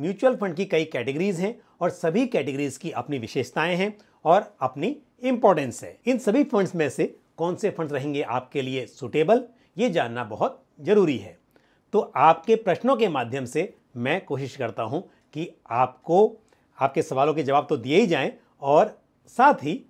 mutual fund की कई categories हैं और सभी कैटेगरीज की अपनी विशेषताएं हैं और अपनी इंपॉर्टेंस है इन सभी फंड्स में से कौन से फंड रहेंगे आपके लिए सुटेबल ये जानना बहुत ज़रूरी है तो आपके प्रश्नों के माध्यम से मैं कोशिश करता हूँ कि आपको आपके सवालों के जवाब तो दिए ही जाएं और साथ ही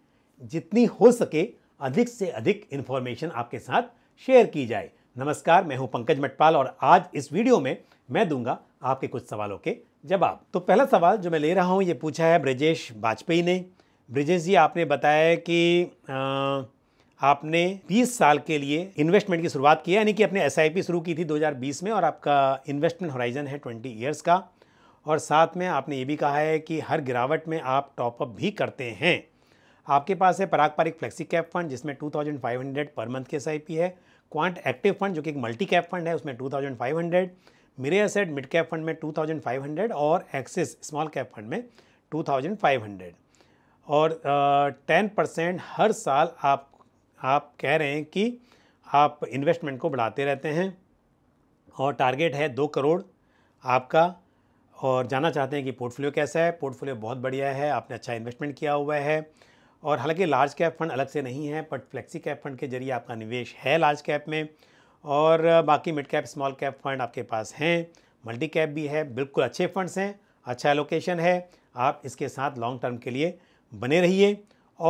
जितनी हो सके अधिक से अधिक इन्फॉर्मेशन आपके साथ शेयर की जाए नमस्कार मैं हूं पंकज मटपाल और आज इस वीडियो में मैं दूंगा आपके कुछ सवालों के जवाब तो पहला सवाल जो मैं ले रहा हूं ये पूछा है ब्रजेश वाजपेयी ने ब्रजेश जी आपने बताया कि आ, आपने 20 साल के लिए इन्वेस्टमेंट की शुरुआत की है यानी कि अपने एस शुरू की थी 2020 में और आपका इन्वेस्टमेंट होराइजन है 20 ईयर्स का और साथ में आपने ये भी कहा है कि हर गिरावट में आप टॉपअप भी करते हैं आपके पास है Parag Parikh flexi cap fund जिसमें 2500 पर मंथ की एस है क्वांट एक्टिव फंड जो कि एक मल्टी कैप फंड है उसमें 2500 मेरे एसेट मिड कैप फंड में 2500 और एक्सिस स्मॉल कैप फंड में 2500 और टेन uh, परसेंट हर साल आप आप कह रहे हैं कि आप इन्वेस्टमेंट को बढ़ाते रहते हैं और टारगेट है दो करोड़ आपका और जानना चाहते हैं कि पोर्टफोलियो कैसा है पोर्टफोलियो बहुत बढ़िया है आपने अच्छा इन्वेस्टमेंट किया हुआ है और हालांकि लार्ज कैप फंड अलग से नहीं है बट फ्लेक्सी कैप फंड के जरिए आपका निवेश है लार्ज कैप में और बाकी mid cap small cap fund आपके पास हैं मल्टी कैप भी है बिल्कुल अच्छे फंड्स हैं अच्छा एलोकेशन है आप इसके साथ लॉन्ग टर्म के लिए बने रहिए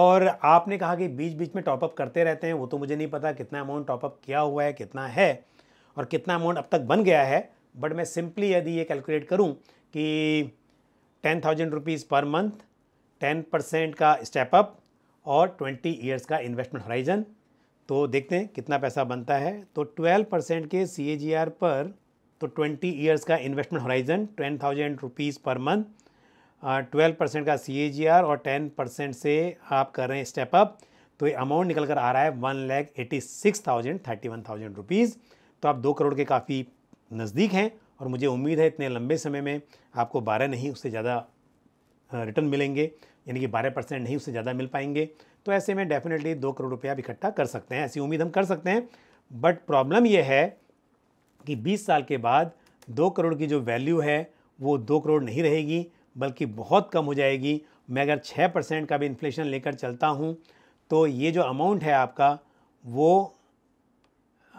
और आपने कहा कि बीच बीच में टॉपअप करते रहते हैं वो तो मुझे नहीं पता कितना अमाउंट टॉपअप किया हुआ है कितना है और कितना अमाउंट अब तक बन गया है बट मैं सिंपली यदि ये कैलकुलेट करूँ कि ten thousand rupees per month ten percent का स्टेप अप और 20 ईयर्स का इन्वेस्टमेंट होराइजन तो देखते हैं कितना पैसा बनता है तो 12 परसेंट के सी पर तो 20 ईयर्स का investment horizon ten thousand rupees per month twelve percent का सी और टेन परसेंट से आप कर रहे हैं स्टेप अप तो ये अमाउंट निकल कर आ रहा है one lakh eighty six thousand thirty one thousand rupees तो आप दो करोड़ के काफ़ी नज़दीक हैं और मुझे उम्मीद है इतने लंबे समय में आपको बारह नहीं उससे ज़्यादा रिटर्न मिलेंगे यानी कि बारह परसेंट नहीं उससे ज़्यादा मिल पाएंगे तो ऐसे में डेफिनेटली दो करोड़ रुपया इकट्ठा कर सकते हैं ऐसी उम्मीद हम कर सकते हैं बट प्रॉब्लम यह है कि बीस साल के बाद दो करोड़ की जो वैल्यू है वो दो करोड़ नहीं रहेगी बल्कि बहुत कम हो जाएगी मैं अगर छः परसेंट का भी इन्फ्लेशन लेकर चलता हूँ तो ये जो अमाउंट है आपका वो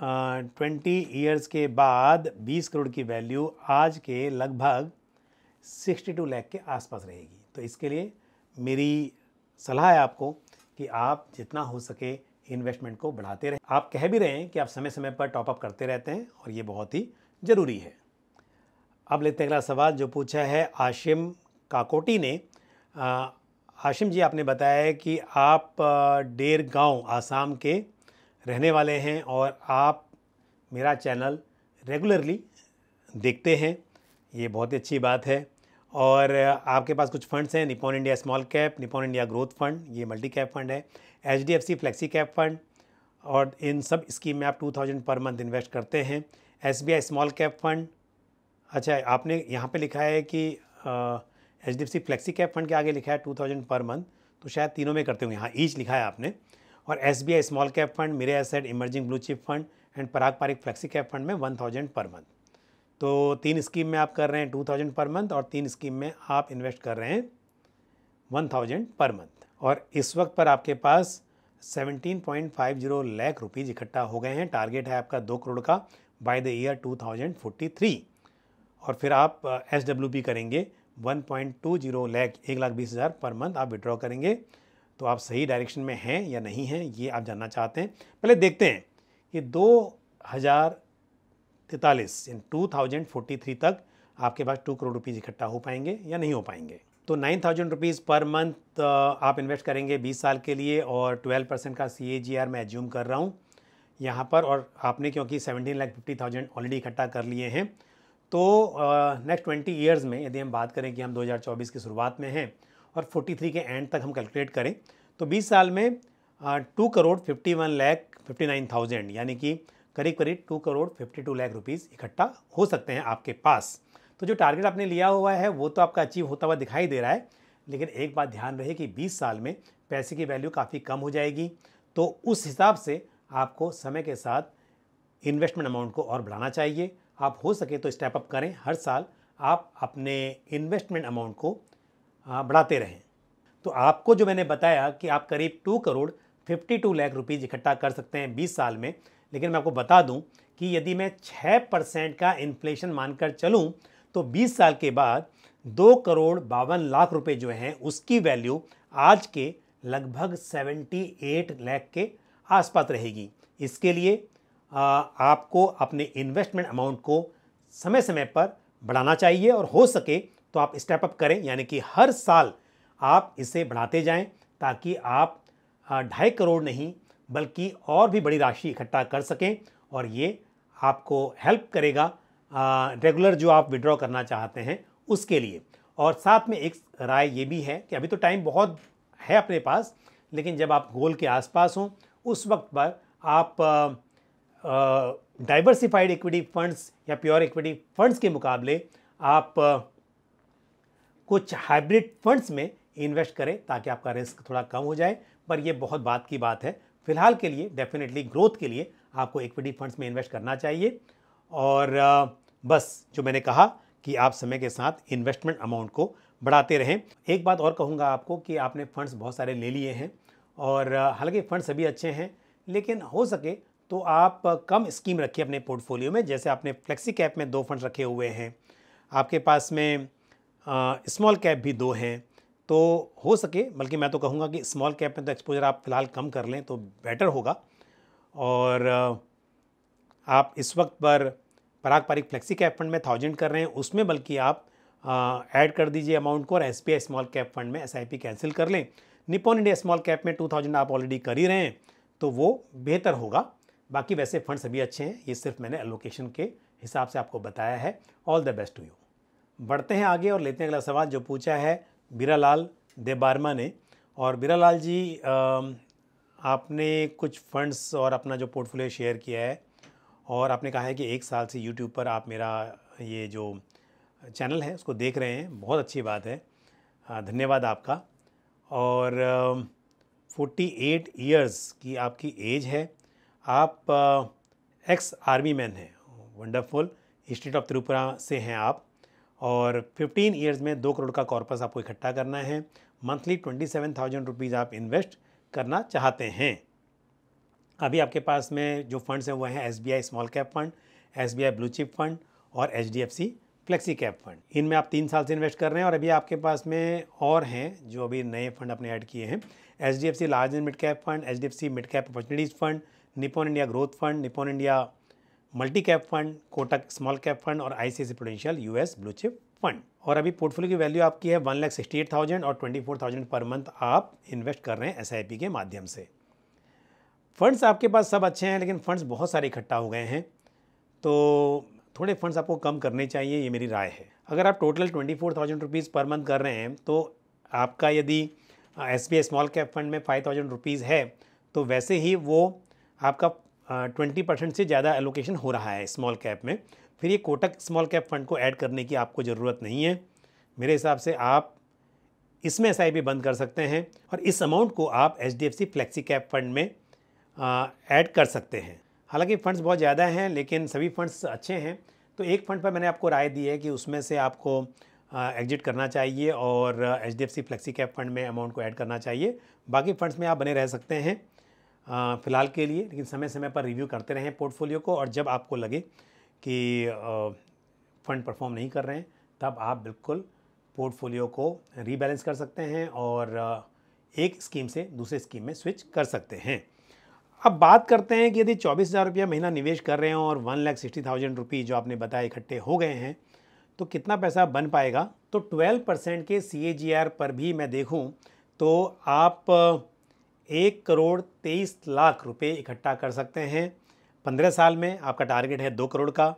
ट्वेंटी ईयर्स के बाद बीस करोड़ की वैल्यू आज के लगभग सिक्सटी टू लैख के आसपास रहेगी तो इसके लिए मेरी सलाह है आपको कि आप जितना हो सके इन्वेस्टमेंट को बढ़ाते रहें आप कह भी रहे हैं कि आप समय समय पर टॉपअप करते रहते हैं और ये बहुत ही ज़रूरी है अब लेते हैं अगला सवाल जो पूछा है आशिम काकोटी ने आशिम जी आपने बताया है कि आप डेर गांव आसाम के रहने वाले हैं और आप मेरा चैनल रेगुलरली देखते हैं ये बहुत ही अच्छी बात है और आपके पास कुछ फंड्स हैं Nippon India small cap Nippon India growth fund ये मल्टी कैप फंड है H D F C flexi cap fund और इन सब स्कीम में आप two thousand per month invest करते हैं S B I small cap fund अच्छा आपने यहाँ पे लिखा है कि H D F C flexi cap fund के आगे लिखा है टू थाउजेंड पर मंथ तो शायद तीनों में करते होंगे हाँ ईच लिखा है आपने और S B I small cap fund Mirae Asset emerging blue chip fund and Parag Parikh flexi cap fund में वन थाउजेंड पर मंथ तो तीन स्कीम में आप कर रहे हैं टू थाउजेंड पर मंथ और तीन स्कीम में आप इन्वेस्ट कर रहे हैं वन थाउजेंड पर मंथ और इस वक्त पर आपके पास seventeen point five zero lakh rupees इकट्ठा हो गए हैं टारगेट है आपका दो करोड़ का by the year two thousand forty three और फिर आप एस डब्ल्यू पी करेंगे one point two zero lakh एक लाख बीस हज़ार पर मंथ आप विड्रॉ करेंगे तो आप सही डायरेक्शन में हैं या नहीं हैं ये आप जानना चाहते हैं पहले देखते हैं कि दो हज़ार तैतालीस in two thousand forty three तक आपके पास टू करोड़ रुपीज़ इकट्ठा हो पाएंगे या नहीं हो पाएंगे तो nine thousand rupees per month आप इन्वेस्ट करेंगे बीस साल के लिए और ट्वेल्व परसेंट का सी ए जी आर मैं एज्यूम कर रहा हूँ यहाँ पर और आपने क्योंकि seventeen lakh fifty thousand already इकट्ठा कर लिए हैं तो नेक्स्ट ट्वेंटी ईयर्स में यदि हम बात करें कि हम दो हज़ार चौबीस की शुरुआत में हैं और फोर्टी थ्री के एंड तक हम कैलकुलेट करें तो बीस साल में two crore fifty one lakh fifty nine thousand यानी कि करीब करीब two crore fifty two lakh rupees इकट्ठा हो सकते हैं आपके पास तो जो टारगेट आपने लिया हुआ है वो तो आपका अचीव होता हुआ दिखाई दे रहा है लेकिन एक बात ध्यान रहे कि 20 साल में पैसे की वैल्यू काफ़ी कम हो जाएगी तो उस हिसाब से आपको समय के साथ इन्वेस्टमेंट अमाउंट को और बढ़ाना चाहिए आप हो सके तो स्टेप अप करें हर साल आप अपने इन्वेस्टमेंट अमाउंट को बढ़ाते रहें तो आपको जो मैंने बताया कि आप करीब two crore fifty two lakh rupees इकट्ठा कर सकते हैं बीस साल में लेकिन मैं आपको बता दूं कि यदि मैं छः परसेंट का इन्फ्लेशन मानकर चलूं तो 20 साल के बाद दो करोड़ बावन लाख रुपए जो हैं उसकी वैल्यू आज के लगभग 78 लाख के आसपास रहेगी इसके लिए आपको अपने इन्वेस्टमेंट अमाउंट को समय समय पर बढ़ाना चाहिए और हो सके तो आप स्टेप अप करें यानी कि हर साल आप इसे बढ़ाते जाएं ताकि आप ढाई करोड़ नहीं बल्कि और भी बड़ी राशि इकट्ठा कर सकें और ये आपको हेल्प करेगा रेगुलर जो आप विड्रॉ करना चाहते हैं उसके लिए और साथ में एक राय ये भी है कि अभी तो टाइम बहुत है अपने पास लेकिन जब आप गोल के आसपास हों उस वक्त पर आप डाइवर्सिफाइड इक्विटी फंड्स या प्योर इक्विटी फंड्स के मुकाबले आप आ, कुछ हाइब्रिड फंड्स में इन्वेस्ट करें ताकि आपका रिस्क थोड़ा कम हो जाए पर यह बहुत बात की बात है फिलहाल के लिए डेफिनेटली ग्रोथ के लिए आपको इक्विटी फंड्स में इन्वेस्ट करना चाहिए और बस जो मैंने कहा कि आप समय के साथ इन्वेस्टमेंट अमाउंट को बढ़ाते रहें एक बात और कहूँगा आपको कि आपने फंड्स बहुत सारे ले लिए हैं और हालांकि फंड्स सभी अच्छे हैं लेकिन हो सके तो आप कम स्कीम रखिए अपने पोर्टफोलियो में जैसे आपने फ्लेक्सी कैप में दो फंड्स रखे हुए हैं आपके पास में स्मॉल कैप भी दो हैं तो हो सके बल्कि मैं तो कहूँगा कि स्मॉल कैप में तो एक्सपोजर आप फ़िलहाल कम कर लें तो बेटर होगा और आप इस वक्त पर Parag Parikh flexi cap fund में थाउजेंड कर रहे हैं उसमें बल्कि आप ऐड कर दीजिए अमाउंट को और एस स्मॉल कैप फंड में एस कैंसिल कर लें निपॉन इंडिया स्मॉल कैप में टू थाउजेंड आप ऑलरेडी कर ही रहे हैं तो वो बेहतर होगा बाकी वैसे फंड सभी अच्छे हैं ये सिर्फ मैंने एलोकेशन के हिसाब से आपको बताया है all the best to you बढ़ते हैं आगे और लेते हैं अगला सवाल जो पूछा है बीरालाल बारमा ने और बीरालाल जी आपने कुछ फंड्स और अपना जो पोर्टफोलियो शेयर किया है और आपने कहा है कि एक साल से यूट्यूब पर आप मेरा ये जो चैनल है उसको देख रहे हैं बहुत अच्छी बात है धन्यवाद आपका और फोर्टी एट ईयर्स की आपकी एज है आप एक्स आर्मी मैन हैं वंडरफुल स्टेट ऑफ त्रिपुरा से हैं आप और 15 ईयर्स में दो करोड़ का कॉर्पस आपको इकट्ठा करना है monthly twenty seven thousand rupees आप इन्वेस्ट करना चाहते हैं अभी आपके पास में जो फंड्स हैं वो हैं S B I small cap fund S B I blue chip fund और H D F C flexi cap fund इनमें आप तीन साल से इन्वेस्ट कर रहे हैं और अभी आपके पास में और हैं जो अभी नए फंड आपने ऐड किए हैं H D F C large and mid cap fund H D F C mid cap opportunities fund Nippon India growth fund Nippon India multi cap fund Kotak small cap fund और C prudential US blue chip fund और अभी portfolio की value आपकी है one lakh sixty eight thousand और twenty four thousand per month आप invest कर रहे हैं एस के माध्यम से फंड्स आपके पास सब अच्छे हैं लेकिन फंड्स बहुत सारे इकट्ठा हो गए हैं तो थोड़े फंड्स आपको कम करने चाहिए ये मेरी राय है अगर आप total twenty four thousand rupees per month कर रहे हैं तो आपका यदि S B I small cap fund में फाइव थाउजेंड रुपीज़ है तो वैसे ही वो आपका ट्वेंटी परसेंट से ज़्यादा एलोकेशन हो रहा है स्मॉल कैप में फिर ये कोटक स्मॉल कैप फंड को ऐड करने की आपको ज़रूरत नहीं है मेरे हिसाब से आप इसमें एस बंद कर सकते हैं और इस अमाउंट को आप H D flexi cap fund में ऐड कर सकते हैं हालांकि फ़ंड्स बहुत ज़्यादा हैं लेकिन सभी फ़ंड्स अच्छे हैं तो एक फ़ंड पर मैंने आपको राय दी है कि उसमें से आपको एग्जिट करना चाहिए और H D flexi cap fund में अमाउंट को ऐड करना चाहिए बाकी फ़ंड्स में आप बने रह सकते हैं फ़िलहाल के लिए लेकिन समय समय पर रिव्यू करते रहें पोर्टफोलियो को और जब आपको लगे कि फ़ंड परफॉर्म नहीं कर रहे हैं तब आप बिल्कुल पोर्टफोलियो को रीबैलेंस कर सकते हैं और एक स्कीम से दूसरे स्कीम में स्विच कर सकते हैं अब बात करते हैं कि यदि चौबीस हज़ार रुपया महीना निवेश कर रहे हैं और one lakh sixty thousand rupees जो आपने बताया इकट्ठे हो गए हैं तो कितना पैसा बन पाएगा तो ट्वेल्व परसेंट के सी पर भी मैं देखूँ तो आप एक करोड़ तेईस लाख रुपए इकट्ठा कर सकते हैं पंद्रह साल में आपका टारगेट है दो करोड़ का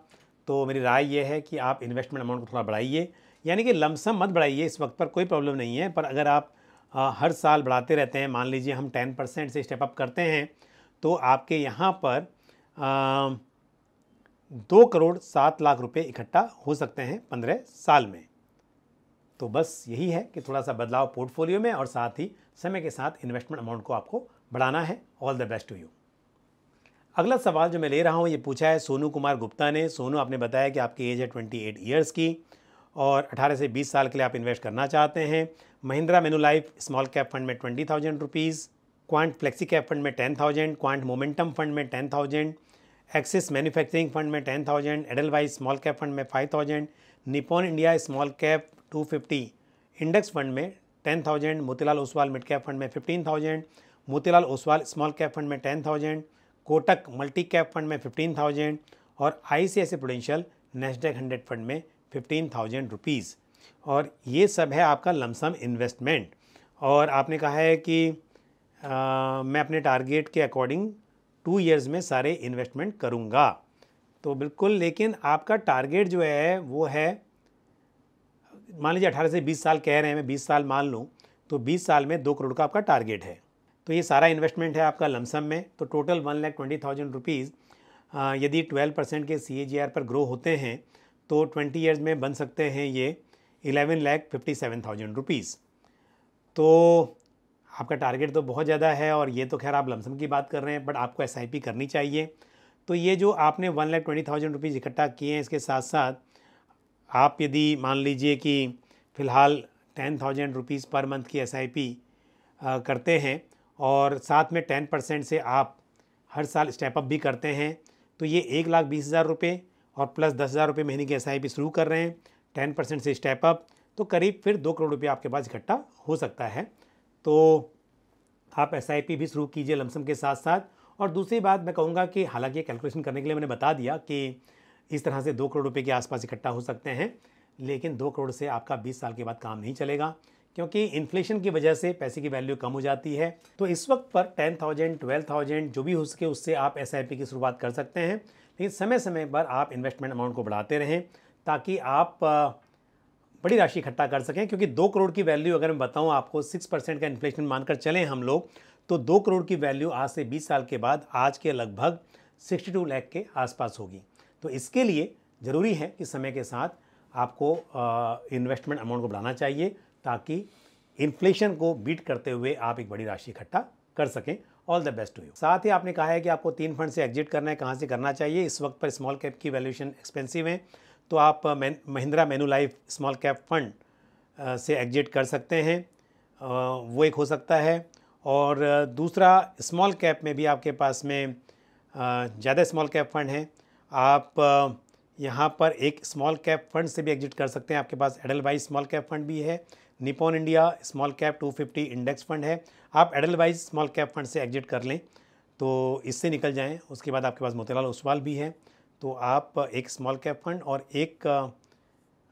तो मेरी राय यह है कि आप इन्वेस्टमेंट अमाउंट को थोड़ा बढ़ाइए यानी कि लमसम मत बढ़ाइए इस वक्त पर कोई प्रॉब्लम नहीं है पर अगर आप आ, हर साल बढ़ाते रहते हैं मान लीजिए हम टेन परसेंट से स्टेप अप करते हैं तो आपके यहाँ पर आ, दो करोड़ सात लाख रुपए इकट्ठा हो सकते हैं पंद्रह साल में तो बस यही है कि थोड़ा सा बदलाव पोर्टफोलियो में और साथ ही समय के साथ इन्वेस्टमेंट अमाउंट को आपको बढ़ाना है all the best to you अगला सवाल जो मैं ले रहा हूँ ये पूछा है सोनू कुमार गुप्ता ने सोनू आपने बताया कि आपकी एज है ट्वेंटी एट ईयर्स की और अठारह से बीस साल के लिए आप इन्वेस्ट करना चाहते हैं Mahindra Manulife small cap fund में twenty thousand rupees Quant flexi cap fund में ten thousand Quant momentum fund में ten thousand Axis manufacturing fund में ten thousand Edelweiss small cap fund में five thousand Nippon India small cap 250 index fund में 10,000 Motilal Oswal mid cap fund में 15,000 Motilal Oswal small cap fund में 10,000 Kotak multi cap fund में 15,000 और I C Prudential Nasdaq hundred fund में fifteen thousand rupees और ये सब है आपका लमसम इन्वेस्टमेंट और आपने कहा है कि आ, मैं अपने टारगेट के अकॉर्डिंग टू इयर्स में सारे इन्वेस्टमेंट करूँगा तो बिल्कुल लेकिन आपका टारगेट जो है वो है मान लीजिए अठारह से बीस साल कह रहे हैं मैं बीस साल मान लूँ तो बीस साल में दो करोड़ का आपका टारगेट है तो ये सारा इन्वेस्टमेंट है आपका लमसम में तो total one lakh twenty thousand rupees यदि ट्वेल्व परसेंट के सी पर ग्रो होते हैं तो ट्वेंटी ईयर्स में बन सकते हैं ये eleven lakh fifty seven thousand rupees तो आपका टारगेट तो बहुत ज़्यादा है और ये तो खैर आप लमसम की बात कर रहे हैं बट आपको एस करनी चाहिए तो ये जो आपने one lakh twenty thousand rupees इकट्ठा किए हैं इसके साथ साथ आप यदि मान लीजिए कि फ़िलहाल ten thousand rupees per month की एस आई पी करते हैं और साथ में टेन परसेंट से आप हर साल स्टेप अप भी करते हैं तो ये एक लाख बीस हज़ार रुपये और प्लस दस हज़ार रुपये महीने की एस आई पी शुरू कर रहे हैं टेन परसेंट से स्टेप अप तो करीब फिर दो करोड़ रुपये आपके पास इकट्ठा हो सकता है तो आप एस आई पी भी शुरू कीजिए लमसम के साथ साथ और दूसरी बात मैं कहूँगा कि हालांकि कैलकुलेशन करने के लिए मैंने बता दिया कि इस तरह से दो करोड़ रुपए के आसपास इकट्ठा हो सकते हैं लेकिन दो करोड़ से आपका बीस साल के बाद काम नहीं चलेगा क्योंकि इन्फ्लेशन की वजह से पैसे की वैल्यू कम हो जाती है तो इस वक्त पर टेन थाउजेंड ट्वेल्व थाउजेंड जो भी हो सके उससे आप एस की शुरुआत कर सकते हैं लेकिन समय समय पर आप इन्वेस्टमेंट अमाउंट को बढ़ाते रहें ताकि आप बड़ी राशि इकट्ठा कर सकें क्योंकि दो करोड़ की वैल्यू अगर मैं बताऊं आपको सिक्स परसेंट का इन्फ्लेशन मानकर चलें हम लोग तो दो करोड़ की वैल्यू आज से बीस साल के बाद आज के लगभग सिक्सटी टू लैख के आसपास होगी तो इसके लिए ज़रूरी है कि समय के साथ आपको इन्वेस्टमेंट अमाउंट को बढ़ाना चाहिए ताकि इन्फ्लेशन को बीट करते हुए आप एक बड़ी राशि इकट्ठा कर सकें all the best to you साथ ही आपने कहा है कि आपको तीन फंड से एग्जिट करना है कहाँ से करना चाहिए इस वक्त पर स्मॉल कैप की वैल्यूशन एक्सपेंसिव है तो आप Mahindra Manulife small cap fund से एग्जिट कर सकते हैं वो एक हो सकता है और दूसरा स्मॉल कैप में भी आपके पास में ज़्यादा स्मॉल कैप फंड हैं आप यहाँ पर एक स्मॉल कैप फंड से भी एग्जिट कर सकते हैं आपके पास एडल वाइज स्मॉल कैप फंड भी है Nippon India small cap 250 index fund है आप Edelweiss small cap fund से एग्जिट कर लें तो इससे निकल जाएं उसके बाद आपके पास मोतीलाल ओसवाल भी है तो आप एक स्मॉल कैप फंड और एक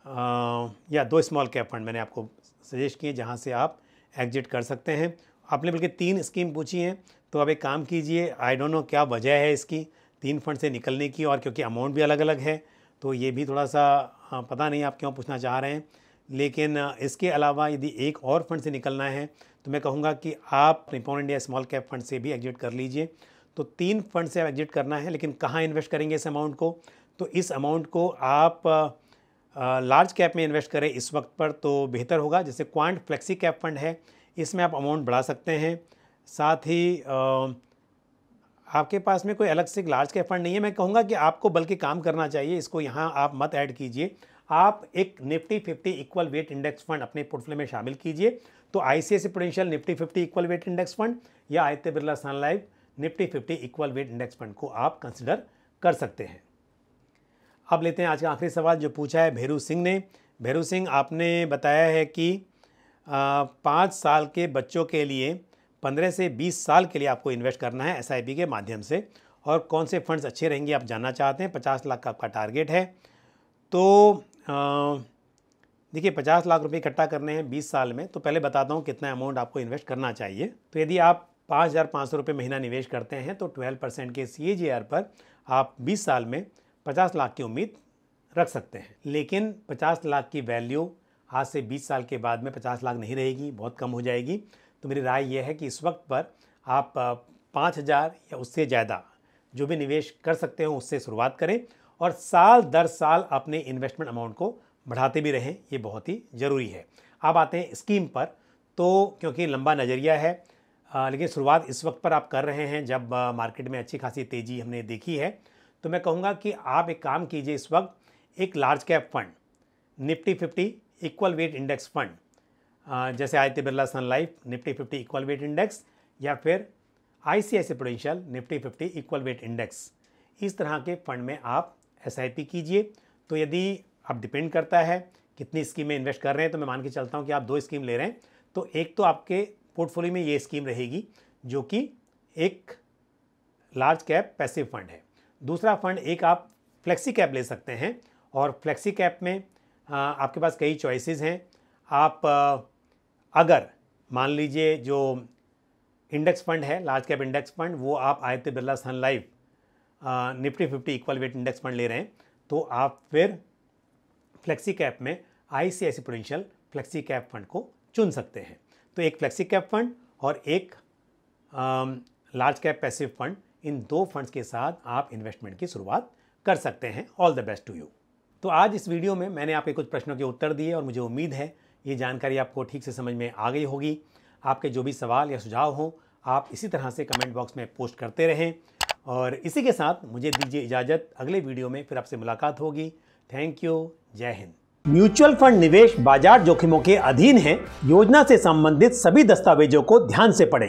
आ, या दो स्मॉल कैप फंड मैंने आपको सजेस्ट किए जहाँ से आप एग्जिट कर सकते हैं आपने बल्कि तीन स्कीम पूछी हैं तो अब एक काम कीजिए आई डोंट नो क्या वजह है इसकी तीन फंड से निकलने की और क्योंकि अमाउंट भी अलग अलग है तो ये भी थोड़ा सा हाँ, पता नहीं आप क्यों पूछना चाह रहे हैं लेकिन इसके अलावा यदि एक और फंड से निकलना है तो मैं कहूँगा कि आप Nippon India small cap fund से भी एग्जिट कर लीजिए तो तीन फंड से आप एग्जिट करना है लेकिन कहाँ इन्वेस्ट करेंगे इस अमाउंट को तो इस अमाउंट को आप लार्ज कैप में इन्वेस्ट करें इस वक्त पर तो बेहतर होगा जैसे क्वांट फ्लेक्सी कैप फंड है इसमें आप अमाउंट बढ़ा सकते हैं साथ ही आपके पास में कोई अलग से लार्ज के फंड नहीं है मैं कहूँगा कि आपको बल्कि काम करना चाहिए इसको यहाँ आप मत ऐड कीजिए आप एक Nifty fifty equal weight index fund अपने पोर्टफोलियो में शामिल कीजिए तो I C Prudential Nifty fifty equal weight index fund या Aditya Birla Sun Life Nifty fifty equal weight index fund को आप कंसिडर कर सकते हैं अब लेते हैं आज का आखिरी सवाल जो पूछा है भैरू सिंह ने भैरू सिंह आपने बताया है कि पाँच साल के बच्चों के लिए पंद्रह से बीस साल के लिए आपको इन्वेस्ट करना है एस के माध्यम से और कौन से फंड्स अच्छे रहेंगे आप जानना चाहते हैं पचास लाख का आपका टारगेट है तो देखिए पचास लाख रुपए इकट्ठा करने हैं बीस साल में तो पहले बताता हूँ कितना अमाउंट आपको इन्वेस्ट करना चाहिए तो यदि आप पाँच हज़ार पाँच सौ रुपये महीना निवेश करते हैं तो ट्वेल्व परसेंट के सी पर आप बीस साल में पचास लाख की उम्मीद रख सकते हैं लेकिन पचास लाख की वैल्यू आज से बीस साल के बाद में पचास लाख नहीं रहेगी बहुत कम हो जाएगी तो मेरी राय यह है कि इस वक्त पर आप पाँच हज़ार या उससे ज़्यादा जो भी निवेश कर सकते हो उससे शुरुआत करें और साल दर साल अपने इन्वेस्टमेंट अमाउंट को बढ़ाते भी रहें ये बहुत ही ज़रूरी है आप आते हैं स्कीम पर तो क्योंकि लंबा नज़रिया है आ, लेकिन शुरुआत इस वक्त पर आप कर रहे हैं जब आ, मार्केट में अच्छी खासी तेज़ी हमने देखी है तो मैं कहूँगा कि आप एक काम कीजिए इस वक्त एक large cap fund Nifty fifty equal weight index fund जैसे Aditya Birla Sun Life Nifty fifty equal weight index या फिर I C Prudential Nifty fifty equal weight index इस तरह के फंड में आप एस कीजिए तो यदि आप डिपेंड करता है कितनी स्कीम में इन्वेस्ट कर रहे हैं तो मैं मान के चलता हूँ कि आप दो स्कीम ले रहे हैं तो एक तो आपके पोर्टफोलियो में ये स्कीम रहेगी जो कि एक लार्ज कैप पैसिव फंड है दूसरा फंड एक आप फ्लेक्सी कैप ले सकते हैं और फ्लेक्सी कैप में आपके पास कई चॉइसेस हैं आप अगर मान लीजिए जो इंडेक्स फंड है लार्ज कैप इंडेक्स फंड वो आप Aditya Birla Sun Life Nifty fifty equal weight index fund ले रहे हैं तो आप फिर फ्लेक्सी कैप में I C I C Prudential flexi cap fund को चुन सकते हैं तो एक फ्लेक्सी कैप फंड और एक लार्ज कैप पैसिव फंड इन दो फंड्स के साथ आप इन्वेस्टमेंट की शुरुआत कर सकते हैं all the best to you तो आज इस वीडियो में मैंने आपके कुछ प्रश्नों के उत्तर दिए और मुझे उम्मीद है ये जानकारी आपको ठीक से समझ में आ गई होगी आपके जो भी सवाल या सुझाव हों आप इसी तरह से कमेंट बॉक्स में पोस्ट करते रहें और इसी के साथ मुझे दीजिए इजाज़त अगले वीडियो में फिर आपसे मुलाकात होगी थैंक यू जय हिंद म्यूचुअल फंड निवेश बाजार जोखिमों के अधीन है योजना से संबंधित सभी दस्तावेजों को ध्यान से पढ़ें